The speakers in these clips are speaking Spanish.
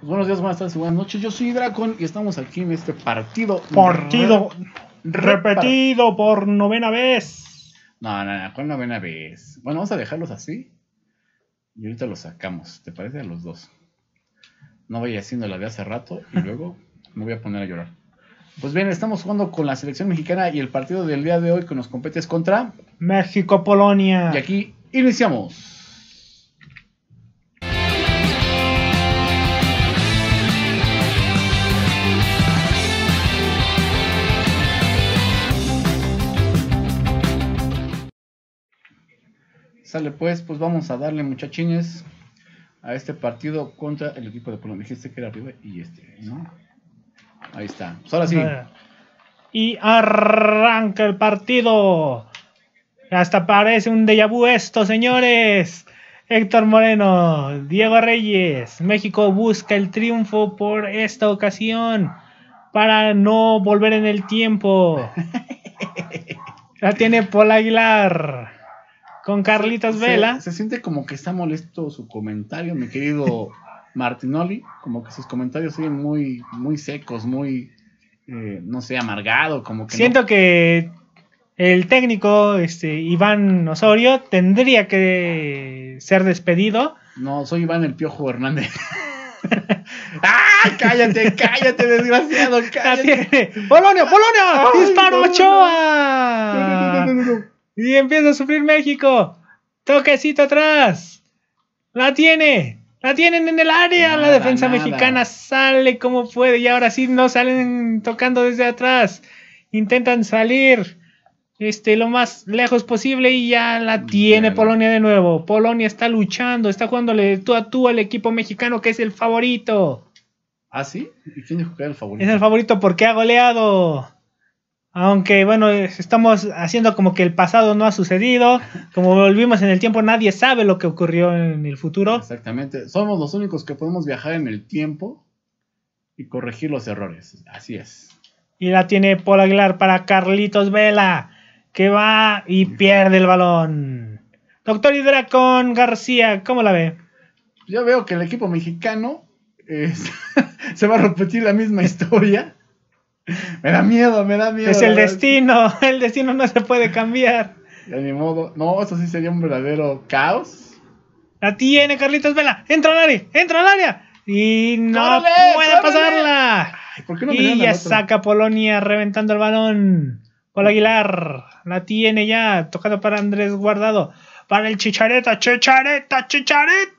Pues, buenos días, buenas tardes y buenas noches. Yo soy Dracon y estamos aquí en este partido. Partido repetido por novena vez. No, no, no, ¿cuál novena vez? Bueno, vamos a dejarlos así. Y ahorita los sacamos, ¿te parece? A los dos. No vaya haciendo la de hace rato y luego me voy a poner a llorar. Pues bien, estamos jugando con la selección mexicana y el partido del día de hoy que nos compete es contra México-Polonia. Y aquí iniciamos. pues, pues vamos a darle muchachines a este partido contra el equipo de Colombia. Dijiste que era arriba y este, ¿no? Ahí está. Pues ahora ah, Y arranca el partido. Hasta parece un déjà vu esto, señores. Héctor Moreno, Diego Reyes, México busca el triunfo por esta ocasión para no volver en el tiempo. La tiene Paul Aguilar con Carlitas Vela. Se, siente como que está molesto su comentario, mi querido Martinoli. Como que sus comentarios siguen muy, muy secos, muy, eh, no sé, amargado. Como que Siento que el técnico este, Iván Osorio tendría que ser despedido. No, soy Iván el Piojo Hernández. ¡Ah! ¡Cállate, cállate, desgraciado! ¡Cállate! ¡Polonio, Polonio! ¡Disparo Ochoa! Y empieza a sufrir México. Toquecito atrás. La tiene. La tienen en el área. la defensa mexicana sale como puede. Y ahora sí no salen tocando desde atrás. Intentan salir este, lo más lejos posible y ya la tiene Polonia de nuevo. Polonia está luchando, está jugándole tú a tú al equipo mexicano que es el favorito. ¿Ah, sí? quién es el favorito? Es el favorito porque ha goleado. Aunque bueno, estamos haciendo como que el pasado no ha sucedido, como volvimos en el tiempo, nadie sabe lo que ocurrió en el futuro. Exactamente, somos los únicos que podemos viajar en el tiempo y corregir los errores, así es. Y la tiene Paul Aguilar para Carlitos Vela, que va y pierde el balón. Doctor Hidracón García, ¿cómo la ve? Yo veo que el equipo mexicano eh, se va a repetir la misma historia. me da miedo, me da miedo. Es el destino, el destino no se puede cambiar. De mi modo. No, eso sí sería un verdadero caos. La tiene Carlitos Vela. Entra al área, entra al área. Y no puede pasarla. y ya saca Polonia reventando el balón. el Aguilar la tiene ya, tocando para Andrés Guardado. Para el Chichareta, Chichareta, Chichareta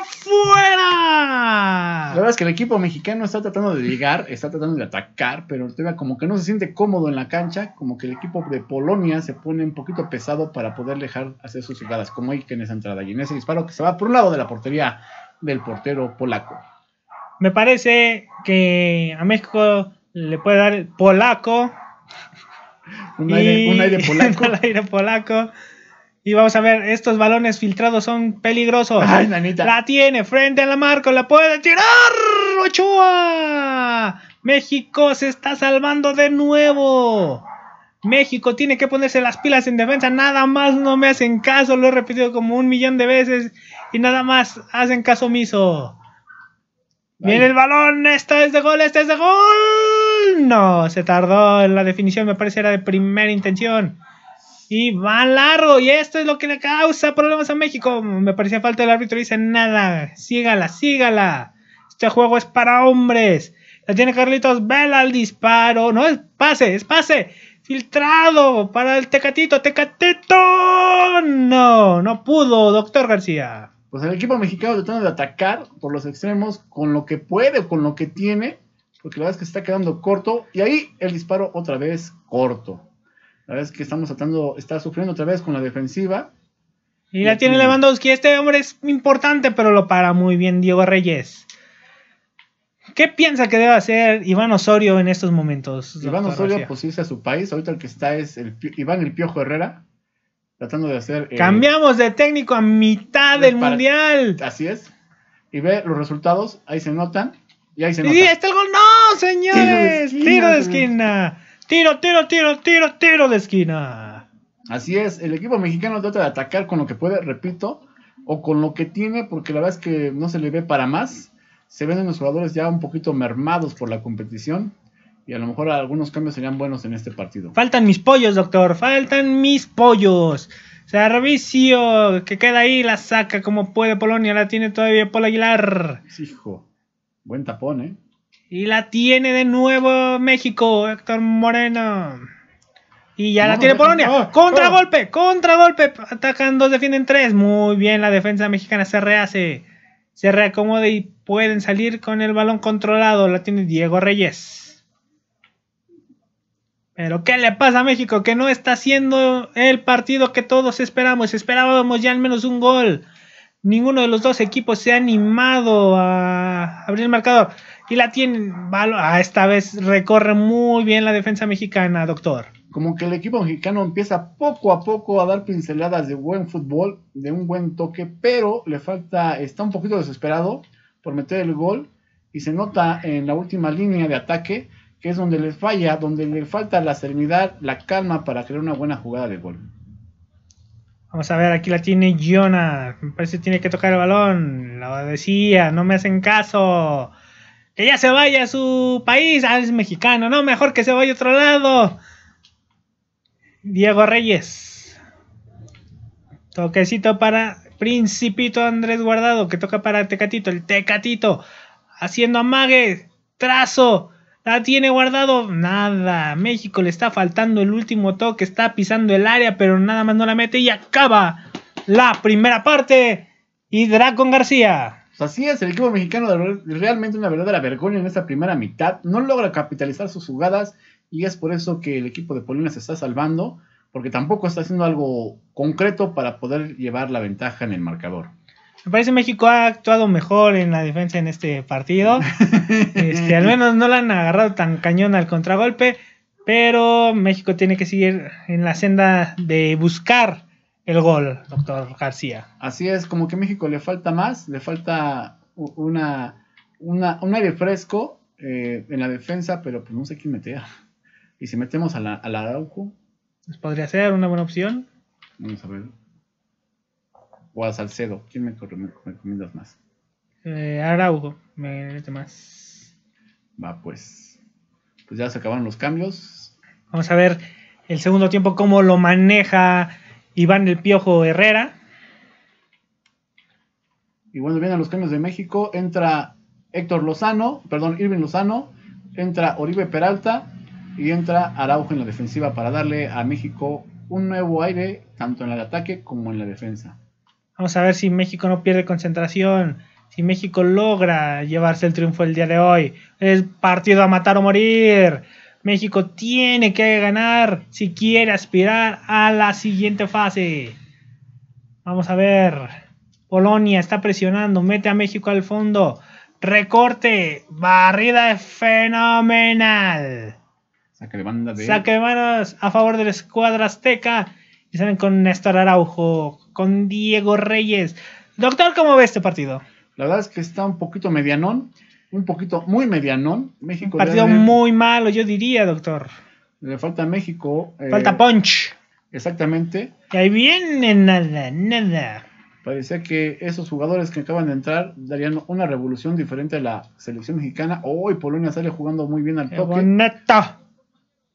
fuera La verdad es que el equipo mexicano está tratando de llegar, está tratando de atacar, pero todavía como que no se siente cómodo en la cancha, como que el equipo de Polonia se pone un poquito pesado para poder dejar hacer sus jugadas, como hay que en esa entrada y en ese disparo que se va por un lado de la portería del portero polaco. Me parece que a México le puede dar polaco. un aire polaco. un aire polaco y vamos a ver, estos balones filtrados son peligrosos. La tiene frente a la marca, la puede tirar. Ochoa. México se está salvando de nuevo. México tiene que ponerse las pilas en defensa. Nada más no me hacen caso. Lo he repetido como un millón de veces. Y nada más hacen caso omiso. Viene el balón. Esta es de gol. Esta es de gol. No, se tardó en la definición. Me parece era de primera intención. Y va largo, y esto es lo que le causa problemas a México. Me parecía falta el árbitro, dice nada, sígala, sígala. Este juego es para hombres. La tiene Carlitos Vela al disparo. No, es pase, es pase. Filtrado para el Tecatito, Tecatito. No, no pudo, doctor García. Pues el equipo mexicano tratando de atacar por los extremos con lo que puede, con lo que tiene. Porque la verdad es que se está quedando corto. Y ahí el disparo otra vez corto. La verdad es que estamos tratando, está sufriendo otra vez con la defensiva. Y la tiene este, Lewandowski. Este hombre es importante, pero lo para muy bien Diego Reyes. ¿Qué piensa que debe hacer Iván Osorio en estos momentos? Iván Osorio, pues irse a su país. Ahorita el que está es el, Iván el Piojo Herrera, tratando de hacer. Eh, Cambiamos de técnico a mitad del mundial. Así es. Y ve los resultados, ahí se notan. Y ahí se notan. Y está el gol. ¡No, señores! Tiro Tiro de esquina. Tiro, tiro, tiro, tiro, tiro de esquina. Así es, el equipo mexicano trata de atacar con lo que puede, repito, o con lo que tiene, porque la verdad es que no se le ve para más. Se ven los jugadores ya un poquito mermados por la competición y a lo mejor algunos cambios serían buenos en este partido. Faltan mis pollos, doctor, faltan mis pollos. Servicio que queda ahí, la saca como puede Polonia, la tiene todavía Paul Aguilar. hijo, buen tapón, ¿eh? Y la tiene de nuevo México, Héctor Moreno. Y ya la tiene Polonia. contragolpe, contragolpe. Atacan dos, defienden tres. Muy bien, la defensa mexicana se rehace. Se reacomoda y pueden salir con el balón controlado. La tiene Diego Reyes. Pero ¿qué le pasa a México? Que no está haciendo el partido que todos esperamos. Esperábamos ya al menos un gol. Ninguno de los dos equipos se ha animado a abrir el marcador y la tienen. A ah, esta vez recorre muy bien la defensa mexicana, doctor. Como que el equipo mexicano empieza poco a poco a dar pinceladas de buen fútbol, de un buen toque, pero le falta, está un poquito desesperado por meter el gol y se nota en la última línea de ataque que es donde les falla, donde le falta la serenidad, la calma para crear una buena jugada de gol. Vamos a ver, aquí la tiene Jonah. Me parece que tiene que tocar el balón. La decía, no me hacen caso que ya se vaya a su país, ah, es mexicano, no, mejor que se vaya a otro lado. Diego Reyes. Toquecito para Principito Andrés Guardado, que toca para Tecatito, el Tecatito, haciendo amague, trazo, la tiene guardado, nada, México le está faltando el último toque, está pisando el área, pero nada más no la mete y acaba la primera parte. Y Dracon García así es, el equipo mexicano realmente una verdadera vergüenza en esta primera mitad. No logra capitalizar sus jugadas y es por eso que el equipo de Polina se está salvando, porque tampoco está haciendo algo concreto para poder llevar la ventaja en el marcador. Me parece que México ha actuado mejor en la defensa en este partido. Este, al menos no la han agarrado tan cañón al contragolpe, pero México tiene que seguir en la senda de buscar el gol, doctor García. Así es, como que a México le falta más, le falta una, una, un aire fresco eh, en la defensa, pero pues no sé quién meter. Y si metemos al la, Araujo. Pues podría ser una buena opción. Vamos a ver. O a Salcedo. ¿Quién me, recomiendas más? Eh, Araujo, me mete más. Va, pues. Pues ya se acabaron los cambios. Vamos a ver el segundo tiempo, cómo lo maneja Iván el Piojo Herrera. Y bueno, vienen los cambios de México. Entra Héctor Lozano, perdón, Irving Lozano, entra Oribe Peralta y entra Araujo en la defensiva para darle a México un nuevo aire, tanto en el ataque como en la defensa. Vamos a ver si México no pierde concentración, si México logra llevarse el triunfo el día de hoy. Es partido a matar o morir. México tiene que ganar si quiere aspirar a la siguiente fase. Vamos a ver. Polonia está presionando, mete a México al fondo. Recorte, barrida fenomenal. Saque de de manos a favor de la escuadra azteca. Y salen con Néstor Araujo, con Diego Reyes. Doctor, ¿cómo ve este partido? La verdad es que está un poquito medianón un poquito muy medianón. México. partido muy malo, yo diría, doctor. Le falta México. Eh, falta punch. Exactamente. Y ahí viene nada, nada. Parecía que esos jugadores que acaban de entrar darían una revolución diferente a la selección mexicana. Hoy Polonia sale jugando muy bien al Qué toque. Bonito.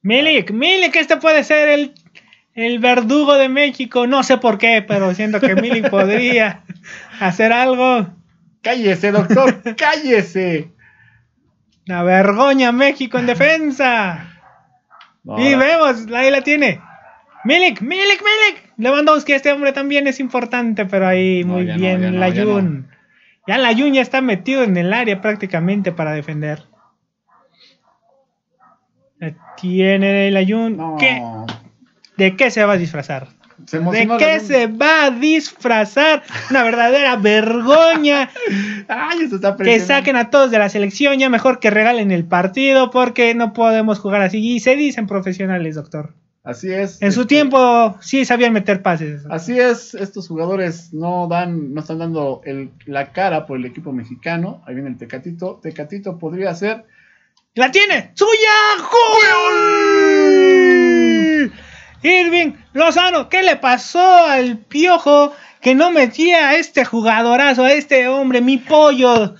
Milik, Milik, este puede ser el, el verdugo de México. No sé por qué, pero siento que Milik podría hacer algo. Cállese, doctor, cállese. La vergoña México en defensa. y vemos, ahí la tiene. Milik, Milik, Milik. que este hombre también es importante, pero ahí muy bien la Jun. Ya, la Jun ya está metido en el área prácticamente para defender. La tiene la ¿Qué? ¿De qué se va a disfrazar? ¿De qué se va a disfrazar? Una verdadera vergüenza. que saquen a todos de la selección, ya mejor que regalen el partido, porque no podemos jugar así. Y se dicen profesionales, doctor. Así es. En su este, tiempo sí sabían meter pases. Así es, estos jugadores no dan, no están dando la cara por el equipo mexicano. Ahí viene el Tecatito. Tecatito podría ser. ¡La tiene! ¡Suya! ¡Gol! Irving Lozano, ¿qué le pasó al piojo que no metía a este jugadorazo, a este hombre, mi pollo?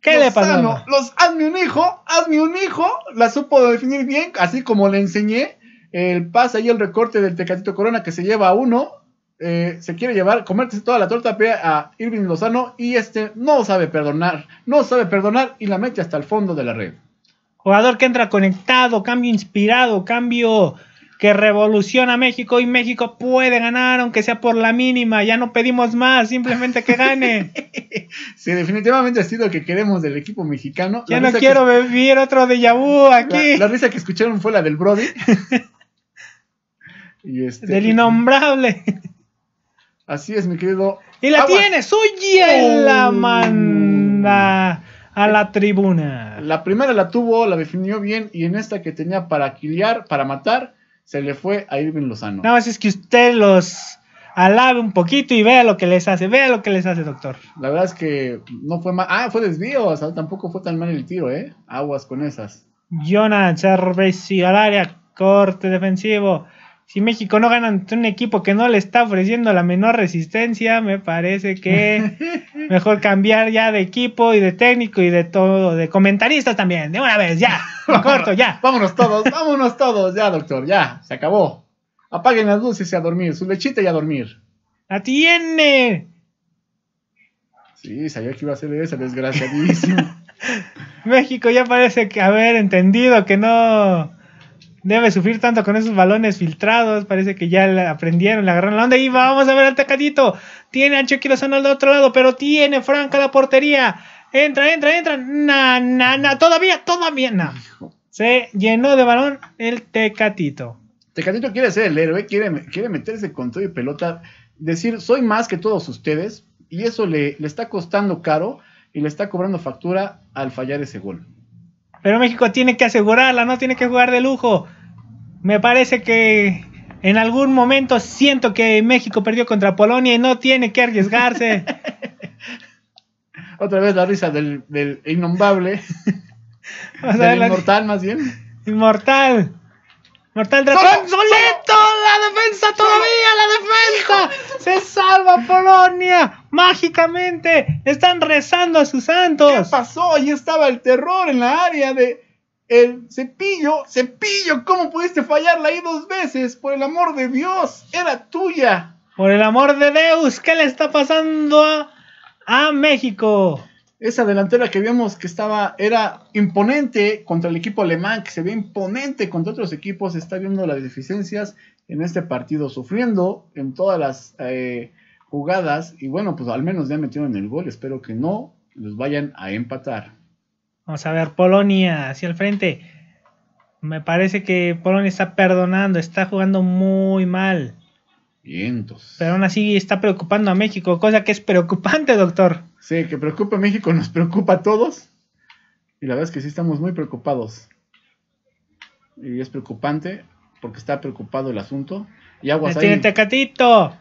¿Qué le pasó? Los hazme un hijo, hazme un hijo, la supo definir bien, así como le enseñé. El pase y el recorte del Tecatito Corona que se lleva a uno, eh, se quiere llevar, comértese toda la torta a Irving Lozano y este no sabe perdonar, no sabe perdonar y la mete hasta el fondo de la red. Jugador que entra conectado, cambio inspirado, cambio que revoluciona México y México puede ganar, aunque sea por la mínima, ya no pedimos más, simplemente que gane. sí, definitivamente ha sido lo que queremos del equipo mexicano. Ya no quiero vivir otro de vu aquí. La, risa que escucharon fue la del Brody. y este... del innombrable. Así es, mi querido. Y la tienes... tiene, suya la oh. manda a la eh, tribuna. La primera la tuvo, la definió bien y en esta que tenía para quiliar, para matar, se le fue a Irving Lozano. No, es que usted los alabe un poquito y vea lo que les hace, vea lo que les hace, doctor. La verdad es que no fue mal. Ah, fue desvío, o sea, tampoco fue tan mal el tiro, ¿eh? Aguas con esas. Jonathan y al área, corte defensivo si México no gana ante un equipo que no le está ofreciendo la menor resistencia, me parece que mejor cambiar ya de equipo y de técnico y de todo, de comentaristas también, de una vez, ya, corto, ya. Vámonos todos, vámonos todos, ya, doctor, ya, se acabó. Apaguen las luces y a dormir, su lechita y a dormir. ¡La tiene! Sí, sabía que iba a ser de esa, desgraciadísima. México ya parece haber entendido que no debe sufrir tanto con esos balones filtrados. Parece que ya la aprendieron, le agarraron la onda. Y vamos a ver al Tecatito. Tiene ancho Chucky Lozano al otro lado, pero tiene Franca la portería. Entra, entra, entra. Na, na, na. Todavía, todavía, na. Se llenó de balón el Tecatito. Tecatito quiere ser el héroe, quiere, meterse con todo y pelota, decir, soy más que todos ustedes, y eso le está costando caro y le está cobrando factura al fallar ese gol. Pero México tiene que asegurarla, no tiene que jugar de lujo. Me parece que en algún momento siento que México perdió contra Polonia y no tiene que arriesgarse. Otra vez la risa del, del del inmortal, más bien. Inmortal. Mortal ¡Solito! ¡La defensa todavía! ¡La defensa! Polonia! ¡Mágicamente! ¡Están rezando a sus santos! ¿Qué pasó? Ahí estaba el terror en la área de. El cepillo, cepillo, ¿cómo pudiste fallarla ahí dos veces? Por el amor de Dios, era tuya. Por el amor de Dios, ¿qué le está pasando a, México? Esa delantera que vimos que estaba, era imponente contra el equipo alemán, que se ve imponente contra otros equipos, está viendo las deficiencias en este partido, sufriendo en todas las eh, jugadas y bueno, pues al menos ya metieron el gol, espero que no los vayan a empatar. Vamos a ver, Polonia hacia el frente. Me parece que Polonia está perdonando, está jugando muy mal. Vientos. Pero aún así está preocupando a México, cosa que es preocupante, doctor. Sí, que preocupa a México, nos preocupa a todos. Y la verdad es que sí estamos muy preocupados. Y es preocupante porque está preocupado el asunto. Y aguas ahí. Tecatito!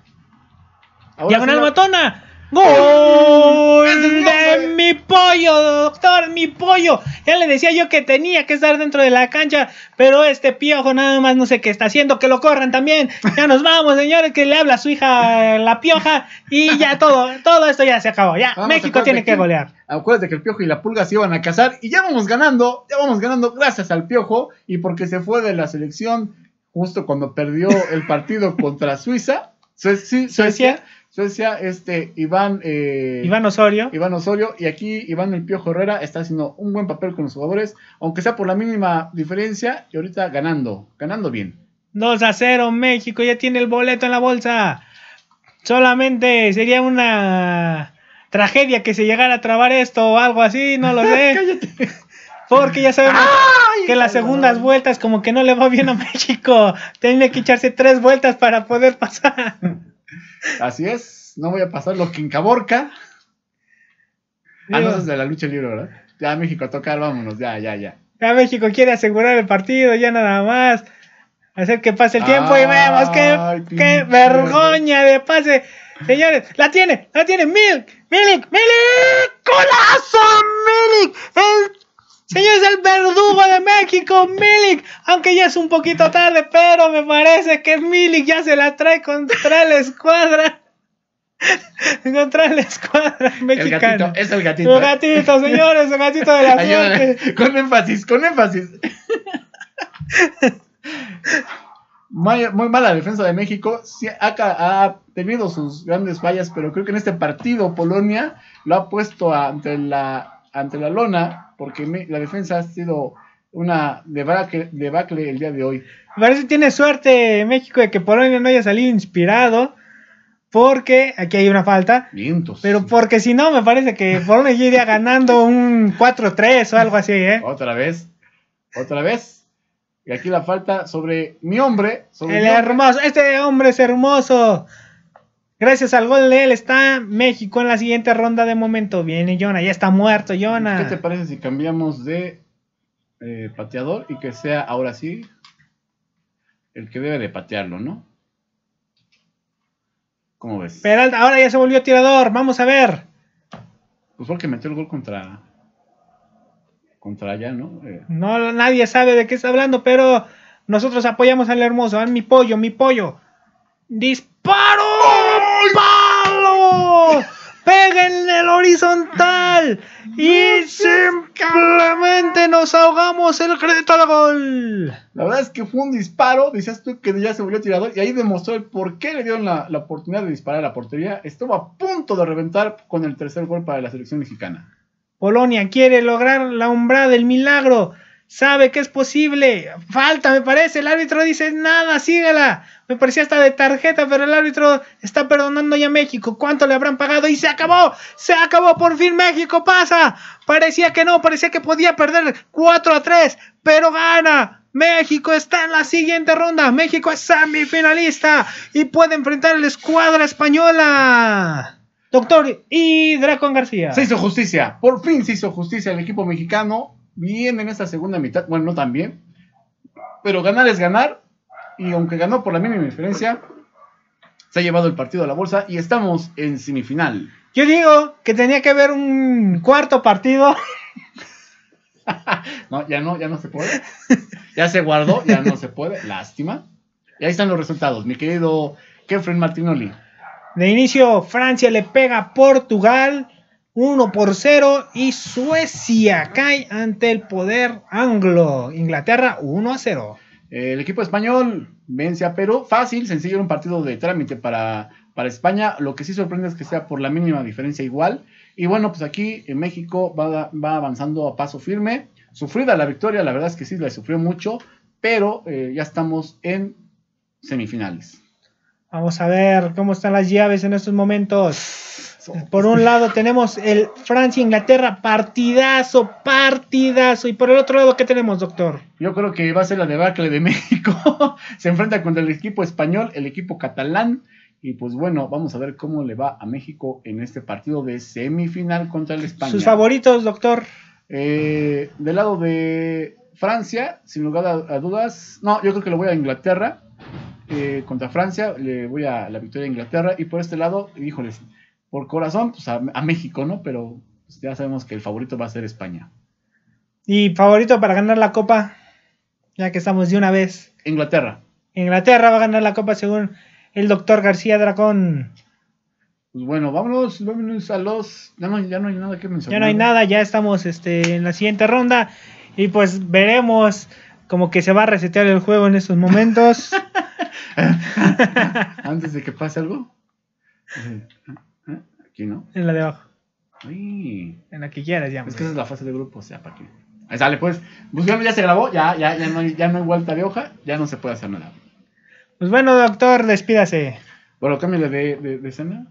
ya con matona. Gol de mi pollo, doctor, mi pollo. Ya le decía yo que tenía que estar dentro de la cancha, pero este piojo nada más no sé qué está haciendo, que lo corran también. Ya nos vamos, señores, que le habla su hija la pioja y ya todo, todo esto ya se acabó. Ya, México tiene que golear. Acuérdate que el piojo y la pulga se iban a casar y ya vamos ganando, ya vamos ganando gracias al piojo y porque se fue de la selección justo cuando perdió el partido contra Suiza. Suecia ya este, Iván... Eh, Iván Osorio. Iván Osorio. Y aquí Iván El Piojo Herrera está haciendo un buen papel con los jugadores, aunque sea por la mínima diferencia y ahorita ganando, ganando bien. 2 a 0 México, ya tiene el boleto en la bolsa. Solamente sería una tragedia que se llegara a trabar esto o algo así, no lo sé. Porque ya sabemos que las segundas vueltas como que no le va bien a México. Tiene que echarse tres vueltas para poder pasar. Así es, no voy a pasar lo que Ah, no, es de la lucha libre, ¿verdad? Ya México a tocar, vámonos, ya, ya, ya. Ya México quiere asegurar el partido, ya nada más. Hacer que pase el tiempo y vemos qué, qué vergoña de pase. Señores, la tiene, la tiene Milik, Milik, Milik, Colazo, Milik, el Señores, el verdugo de México, Milik. Aunque ya es un poquito tarde, pero me parece que Milik ya se la trae contra la escuadra. Contra la escuadra mexicana. El gatito, es el gatito. El gatito, señores, el gatito de la suerte. Con énfasis, con énfasis. Muy, mala defensa de México. ha, ha, tenido sus grandes fallas, pero creo que en este partido Polonia lo ha puesto ante la ante la lona porque la defensa ha sido una debacle, debacle el día de hoy. Me Parece que tiene suerte México de que Polonia no haya salido inspirado. Porque aquí hay una falta. Vientos. Pero porque si no, me parece que Polonia iría ganando un 4-3 o algo así, ¿eh? Otra vez. Otra vez. Y aquí la falta sobre mi hombre. el hermoso. Este hombre es hermoso. Gracias al gol de él está México en la siguiente ronda de momento. Viene Jonah, ya está muerto Jonah. ¿Qué te parece si cambiamos de eh, pateador y que sea ahora sí el que debe de patearlo, no? ¿Cómo ves? Peralta ahora ya se volvió tirador, vamos a ver. Pues porque metió el gol contra contra allá, ¿no? Eh. No, nadie sabe de qué está hablando, pero nosotros apoyamos al hermoso, ah, mi pollo, mi pollo. ¡Disparo! al palo, pega el horizontal y simplemente nos ahogamos el crédito al gol. La verdad es que fue un disparo, decías tú que ya se volvió tirador y ahí demostró el por qué le dieron la, la oportunidad de disparar a la portería. Estuvo a punto de reventar con el tercer gol para la selección mexicana. Polonia quiere lograr la umbra del milagro sabe que es posible. Falta, me parece. El árbitro dice nada, sígala. Me parecía hasta de tarjeta, pero el árbitro está perdonando ya a México. ¿Cuánto le habrán pagado? Y se acabó, se acabó. Por fin México pasa. Parecía que no, parecía que podía perder 4 a 3, pero gana. México está en la siguiente ronda. México es semifinalista y puede enfrentar a la escuadra española. Doctor y Dracon García. Se hizo justicia. Por fin se hizo justicia el equipo mexicano bien en esta segunda mitad, bueno, no tan bien, pero ganar es ganar, y aunque ganó por la mínima diferencia, se ha llevado el partido a la bolsa y estamos en semifinal. Yo digo que tenía que haber un cuarto partido. no, ya no, ya no se puede. Ya se guardó, ya no se puede. Lástima. Y ahí están los resultados, mi querido Kefren Martinoli. De inicio, Francia le pega a Portugal. 1 por 0 y Suecia cae ante el poder anglo. Inglaterra 1 a 0. El equipo español vence a Perú. Fácil, sencillo, un partido de trámite para, España. Lo que sí sorprende es que sea por la mínima diferencia igual. Y bueno, pues aquí en México va, avanzando a paso firme. Sufrida la victoria, la verdad es que sí, la sufrió mucho, pero eh, ya estamos en semifinales. Vamos a ver cómo están las llaves en estos momentos. Por un lado tenemos el Francia-Inglaterra, partidazo, partidazo. Y por el otro lado, ¿qué tenemos, doctor? Yo creo que va a ser la de debacle de México. Se enfrenta contra el equipo español, el equipo catalán. Y pues bueno, vamos a ver cómo le va a México en este partido de semifinal contra el España. ¿Sus favoritos, doctor? Eh, del lado de Francia, sin lugar a, dudas. No, yo creo que lo voy a Inglaterra. Eh, contra Francia, le voy a la victoria a Inglaterra. Y por este lado, híjoles, por corazón, pues a, México, ¿no? Pero pues, ya sabemos que el favorito va a ser España. ¿Y favorito para ganar la copa? Ya que estamos de una vez. Inglaterra. Inglaterra va a ganar la copa según el doctor García Dracón. Pues bueno, vámonos, vámonos a los. Ya no, hay nada que mencionar. Ya no hay nada, ya estamos este, en la siguiente ronda. Y pues veremos como que se va a resetear el juego en estos momentos. Antes de que pase algo. Eh, Aquí, ¿no? En la de abajo. En la que quieras, ya. Es que esa es la fase de grupos, sea, para qué. Ahí sale, pues. Bueno, pues, ya se grabó, ya, ya, ya, no, hay, ya no hay vuelta de hoja, ya no se puede hacer nada. Pues bueno, doctor, despídase. Bueno, cámbiale de, escena.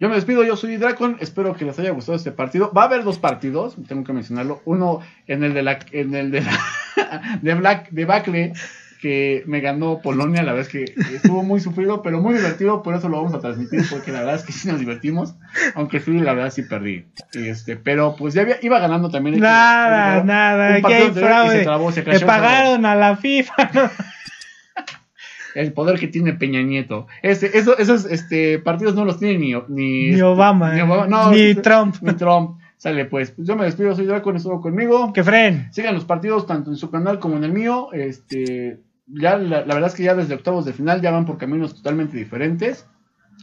Yo me despido, yo soy Dracon, espero que les haya gustado este partido. Va a haber dos partidos, tengo que mencionarlo. Uno en el de la en el de la de Black de Bacle que me ganó Polonia, la verdad es que estuvo muy sufrido, pero muy divertido, por eso lo vamos a transmitir, porque la verdad es que sí nos divertimos, aunque sí, la verdad sí perdí. Este, pero pues ya iba ganando también. Este nada, nada, ¿qué hay fraude. Se pagaron a la FIFA. el poder que tiene Peña Nieto. Este, eso, esos este, partidos no los tiene ni, ni, este, Obama, ni, Trump. Ni Trump. Sale pues, pues, yo me despido, soy Draco, estuvo conmigo. Que fren. Sigan los partidos tanto en su canal como en el mío. Este, ya la, verdad es que ya desde octavos de final ya van por caminos totalmente diferentes.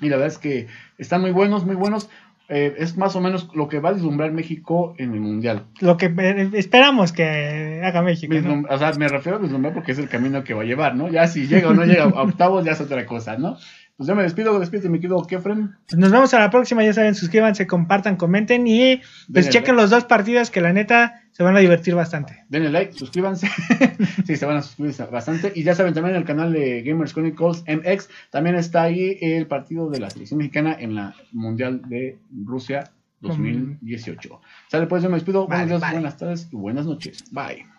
Y la verdad es que están muy buenos, muy buenos. Eh, es más o menos lo que va a deslumbrar México en el Mundial. Lo que eh, esperamos que haga México. O sea, me refiero a deslumbrar porque es el camino que va a llevar, ¿no? Ya si llega o no llega a octavos ya es otra cosa, ¿no? Pues yo me despido, despídete, me quedo Kefren. Pues nos vemos a la próxima, ya saben, suscríbanse, compartan, comenten y pues chequen los dos partidos que la neta se van a divertir bastante. Denle like, suscríbanse. sí, se van a suscribir bastante. Y ya saben, también en el canal de Gamers Chronicles MX, también está ahí el partido de la selección mexicana en la Mundial de Rusia 2018. Mm. Sale, pues yo me despido. buenas tardes y buenas noches. Bye.